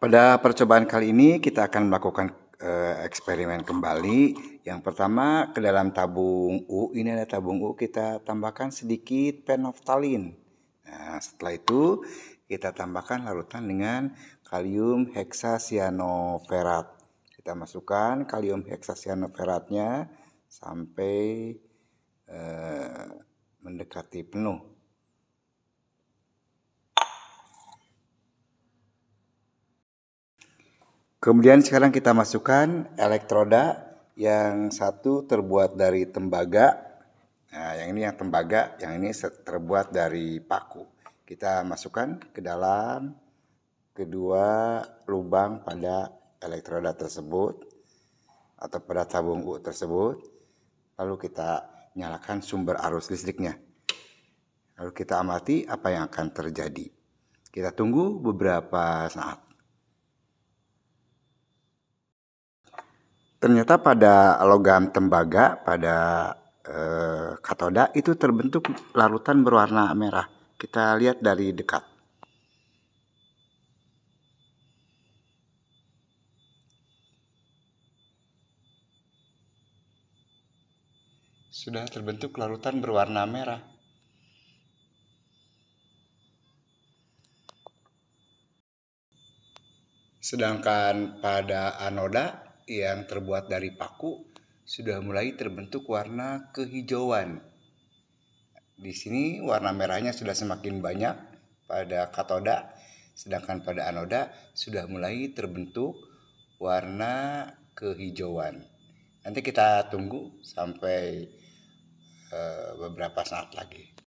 Pada percobaan kali ini kita akan melakukan eh, eksperimen kembali. Yang pertama ke dalam tabung U, ini ada tabung U kita tambahkan sedikit penoftalin. Nah, setelah itu kita tambahkan larutan dengan kalium heksasianoferat. Kita masukkan kalium heksasianoferatnya sampai eh, mendekati penuh. Kemudian sekarang kita masukkan elektroda yang satu terbuat dari tembaga. Nah, yang ini yang tembaga, yang ini terbuat dari paku. Kita masukkan ke dalam kedua lubang pada elektroda tersebut atau pada tabung U tersebut. Lalu kita nyalakan sumber arus listriknya. Lalu kita amati apa yang akan terjadi. Kita tunggu beberapa saat. ternyata pada logam tembaga pada eh, katoda itu terbentuk larutan berwarna merah kita lihat dari dekat sudah terbentuk larutan berwarna merah sedangkan pada anoda yang terbuat dari paku sudah mulai terbentuk warna kehijauan. Di sini warna merahnya sudah semakin banyak pada katoda, sedangkan pada anoda sudah mulai terbentuk warna kehijauan. Nanti kita tunggu sampai eh, beberapa saat lagi.